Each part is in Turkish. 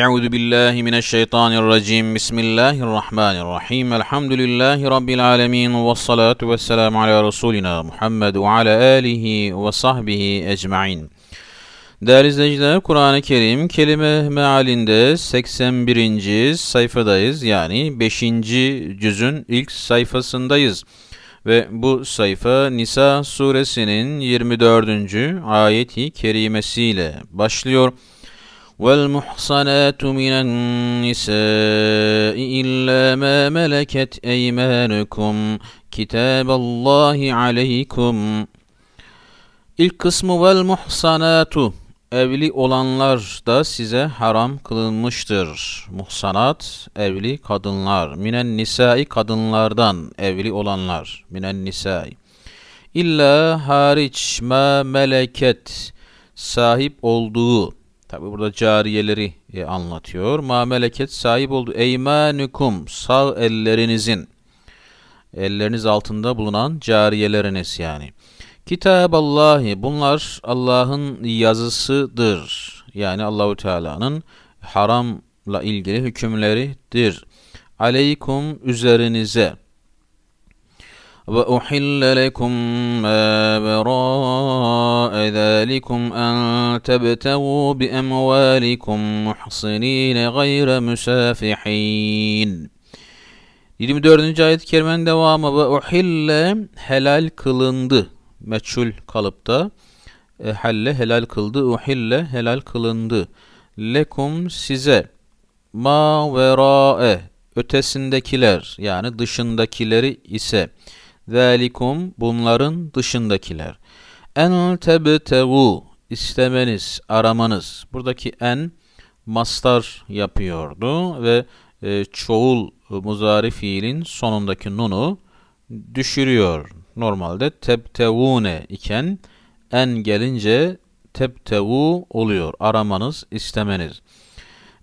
أعوذ بالله من الشيطان الرجيم بسم الله الرحمن الرحيم الحمد لله رب العالمين والصلاة والسلام على رسولنا Muhammed ve ala alihi ve sahbihi ecmain. Değerli izleyiciler, Kur'an-ı Kerim kelime mealinde 81. sayfadayız. Yani 5. cüzün ilk sayfasındayız. Ve bu sayfa Nisa suresinin 24. ayeti kerimesiyle başlıyor. والمحصنات من النساء إلا ما ملكت أيمانكم كتاب الله عليكم İlk kısmı vel muhsanatu evli olanlar da size haram kılınmıştır. Muhsanat evli kadınlar, minen nisai kadınlardan evli olanlar, minen nisai. İlla hariç ma meleket sahip olduğu Tabi burada cariyeleri e, anlatıyor. Ma meleket sahip oldu. Eymanukum sağ ellerinizin. Elleriniz altında bulunan cariyeleriniz yani. Kitaballahi bunlar Allah'ın yazısıdır. Yani Allahu Teala'nın haramla ilgili hükümleridir. Aleykum üzerinize. وأحل لكم ما براء ذلكم أن تبتغوا بأموالكم محصنين غير مسافحين 24. ayet-i kerimenin devamı ve uhille helal kılındı. Meçhul kalıpta e, helle helal kıldı. Uhille helal kılındı. Lekum size ma verae ötesindekiler yani dışındakileri ise Zalikum bunların dışındakiler. En tebtevu istemeniz, aramanız. Buradaki en mastar yapıyordu ve e, çoğul muzari fiilin sonundaki nunu düşürüyor. Normalde tebtevune iken en gelince tebtevu oluyor. Aramanız, istemeniz.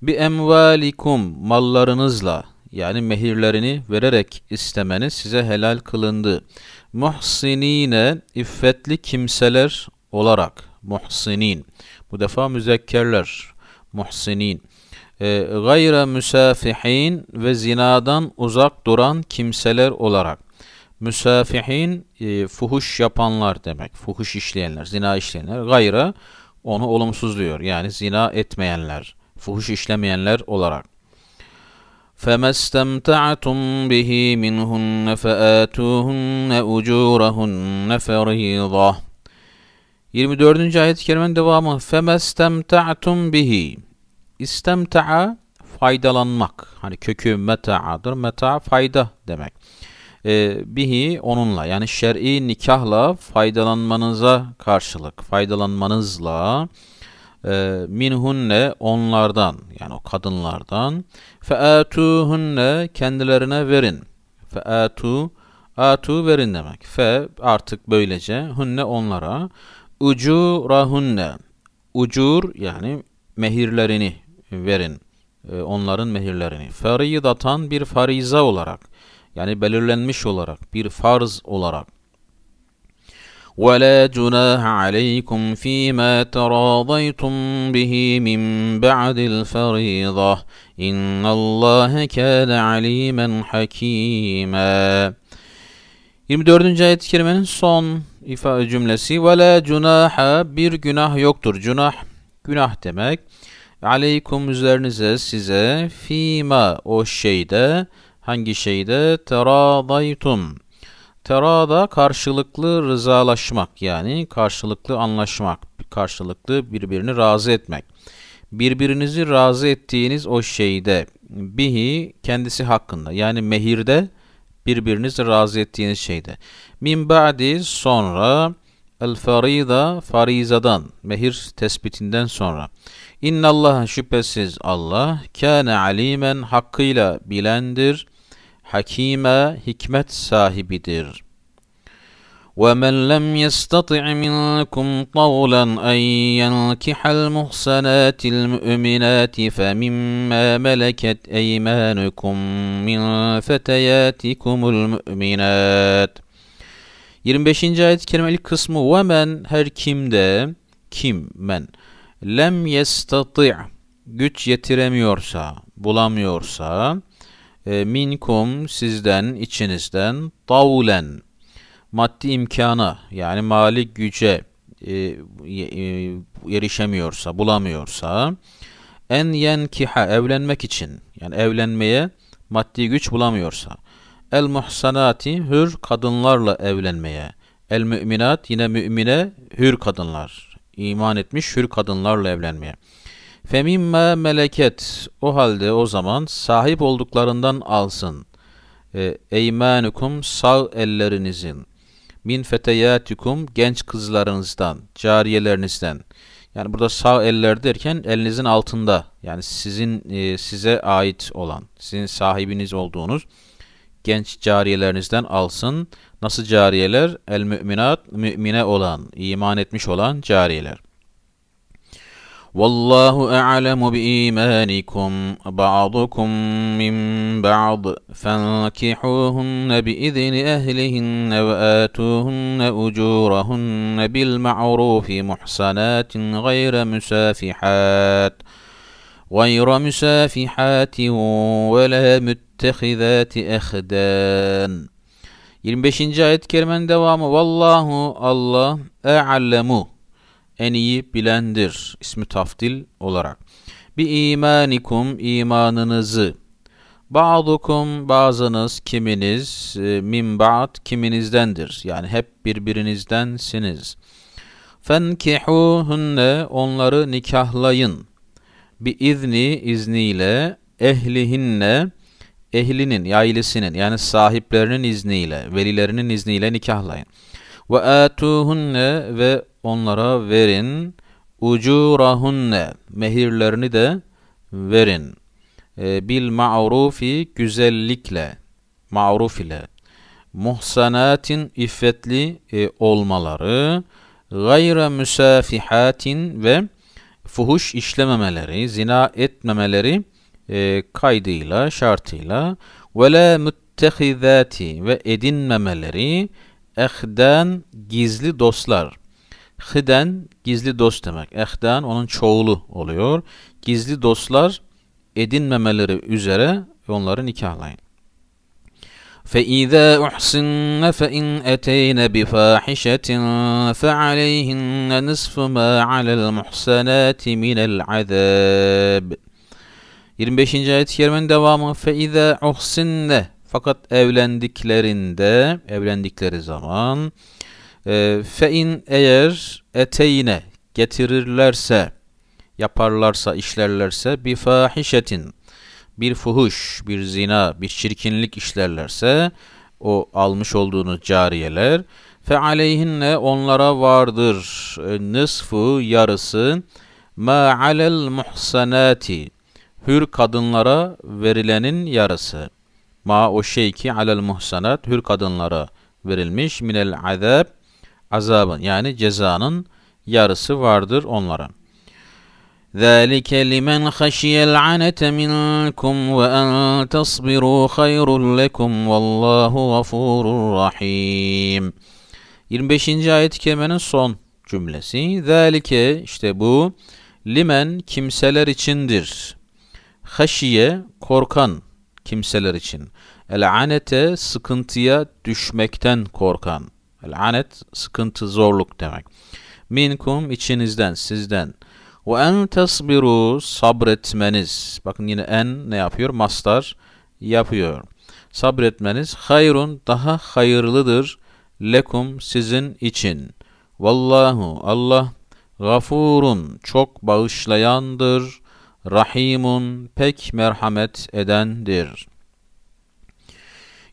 Bi emvalikum mallarınızla yani mehirlerini vererek istemeniz size helal kılındı. Muhsinine iffetli kimseler olarak muhsinin. Bu defa müzekkerler muhsinin. E, gayre müsafihin ve zinadan uzak duran kimseler olarak. Müsafihin e, fuhuş yapanlar demek. Fuhuş işleyenler, zina işleyenler. Gayra onu olumsuz diyor. Yani zina etmeyenler, fuhuş işlemeyenler olarak. فما استمتعتم به منهن فآتوهن أجورهن فريضة 24. ayet-i kerimenin devamı فَمَسْتَمْتَعْتُمْ bihi İstemta'a faydalanmak. Hani kökü meta'adır. Meta fayda demek. Ee, bihi onunla yani şer'i nikahla faydalanmanıza karşılık faydalanmanızla e, minhunne onlardan yani o kadınlardan Fe'atuhunne kendilerine verin. Fe'atu atu verin demek. Fe artık böylece hunne onlara ucurahunne ucur yani mehirlerini verin. Ee, onların mehirlerini. Faridatan bir farize olarak yani belirlenmiş olarak bir farz olarak ولا جناح عليكم فيما تراضيتم به من بعد الفريضة إن الله كان عليما حكيما 24. ayet-i kerimenin son ifa cümlesi ve la cunaha bir günah yoktur. Cunah günah demek. Aleykum üzerinize size fima o şeyde hangi şeyde teradaytum Tera da karşılıklı rızalaşmak yani karşılıklı anlaşmak, karşılıklı birbirini razı etmek. Birbirinizi razı ettiğiniz o şeyde bihi kendisi hakkında yani mehirde birbirinizi razı ettiğiniz şeyde. Min ba'di sonra el farida farizadan mehir tespitinden sonra. İnna Allah şüphesiz Allah kâne alimen hakkıyla bilendir hakime hikmet sahibidir. وَمَنْ لَمْ يَسْتَطِعْ مِنْكُمْ طَوْلًا أَنْ يَنْكِحَ الْمُحْسَنَاتِ الْمُؤْمِنَاتِ فَمِمَّا مَلَكَتْ أَيْمَانُكُمْ مِنْ فَتَيَاتِكُمُ الْمُؤْمِنَاتِ 25. ayet-i kerime ilk kısmı وَمَنْ her kimde kim men lem yestati' güç yetiremiyorsa bulamıyorsa e, minkum sizden içinizden davulen maddi imkana yani mali güce e, e, erişemiyorsa bulamıyorsa en yenkiha evlenmek için yani evlenmeye maddi güç bulamıyorsa el muhsanati hür kadınlarla evlenmeye el müminat yine mümine hür kadınlar iman etmiş hür kadınlarla evlenmeye Femimma meleket o halde o zaman sahip olduklarından alsın. E, eymanukum sağ ellerinizin. Min feteyatikum genç kızlarınızdan, cariyelerinizden. Yani burada sağ eller derken elinizin altında yani sizin e, size ait olan, sizin sahibiniz olduğunuz genç cariyelerinizden alsın. Nasıl cariyeler? El müminat, mümine olan, iman etmiş olan cariyeler. والله أعلم بإيمانكم بعضكم من بعض فانكحوهن بإذن أهلهن وآتوهن أجورهن بالمعروف محصنات غير مسافحات غير مسافحات ولا متخذات أخدان 25. آية كرمان دوام والله الله أعلمه en iyi bilendir ismi taftil olarak. Bi imanikum imanınızı Ba'dukum bazınız kiminiz e, min ba'd kiminizdendir. Yani hep birbirinizdensiniz. Fenkihuhunne onları nikahlayın. Bi izni izniyle ehlihinne ehlinin yaylısının yani sahiplerinin izniyle velilerinin izniyle nikahlayın. Ve atuhunne ve onlara verin. Ucurahunne mehirlerini de verin. E, bil ma'rufi güzellikle, ma'ruf ile. Muhsanatin iffetli e, olmaları, gayre müsafihatin ve fuhuş işlememeleri, zina etmemeleri e, kaydıyla, şartıyla ve la müttehizati ve edinmemeleri ehden gizli dostlar Hiden gizli dost demek. Ehden onun çoğulu oluyor. Gizli dostlar edinmemeleri üzere onları nikahlayın. فَإِذَا أُحْسِنَّ فَإِنْ أَتَيْنَ بِفَاحِشَةٍ فَعَلَيْهِنَّ نِصْفُ مَا عَلَى الْمُحْسَنَاتِ مِنَ الْعَذَابِ 25. ayet-i kerimenin devamı فَإِذَا أُحْسِنَّ Fakat evlendiklerinde, evlendikleri zaman e, fein eğer eteyine getirirlerse, yaparlarsa, işlerlerse bir fahişetin bir fuhuş, bir zina, bir çirkinlik işlerlerse o almış olduğunuz cariyeler fe aleyhinne onlara vardır e, nisfu yarısı ma alel muhsanati hür kadınlara verilenin yarısı ma o şey ki alel muhsanat hür kadınlara verilmiş minel azab azabın yani cezanın yarısı vardır onlara. ذَٰلِكَ لِمَنْ خَشِيَ الْعَنَةَ مِنْكُمْ وَاَنْ تَصْبِرُوا خَيْرٌ لَكُمْ وَاللّٰهُ غَفُورٌ رَحِيمٌ 25. ayet-i kerimenin son cümlesi. ذَٰلِكَ işte bu limen kimseler içindir. Haşiye korkan kimseler için. El anete sıkıntıya düşmekten korkan. Anet sıkıntı, zorluk demek. Minkum içinizden, sizden. Ve en tasbiru sabretmeniz. Bakın yine en ne yapıyor? Mastar yapıyor. Sabretmeniz hayrun daha hayırlıdır lekum sizin için. Vallahu Allah gafurun çok bağışlayandır. Rahimun pek merhamet edendir.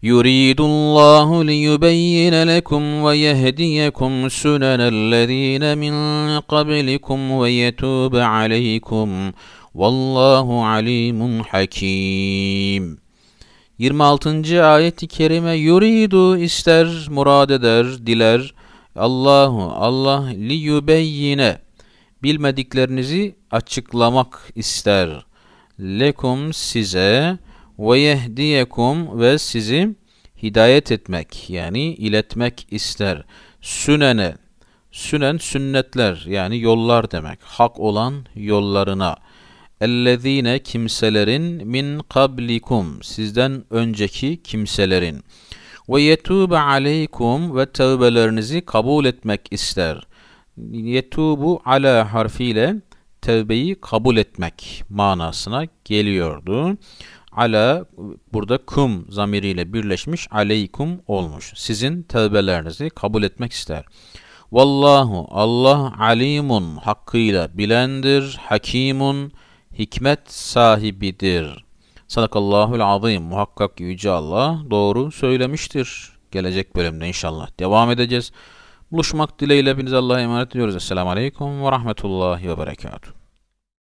يريد الله ليبين لكم ويهديكم سنن الذين من قبلكم ويتوب عليكم Vallahu alimun hakim. 26. ayet-i kerime yuridu ister, murad eder, diler. Allahu Allah li yubeyyine bilmediklerinizi açıklamak ister. Lekum size ve yehdiyekum ve sizi hidayet etmek yani iletmek ister. Sünene sünen sünnetler yani yollar demek. Hak olan yollarına. Ellezine kimselerin min kablikum sizden önceki kimselerin ve yetube aleykum ve tevbelerinizi kabul etmek ister. Yetubu ala harfiyle tevbeyi kabul etmek manasına geliyordu ala burada kum zamiriyle birleşmiş aleykum olmuş. Sizin tövbelerinizi kabul etmek ister. Vallahu Allah alimun hakkıyla bilendir, hakimun hikmet sahibidir. Sadakallahul azim muhakkak yüce Allah doğru söylemiştir. Gelecek bölümde inşallah devam edeceğiz. Buluşmak dileğiyle hepinize Allah'a emanet ediyoruz. Esselamu Aleyküm ve Rahmetullahi ve Berekatuhu.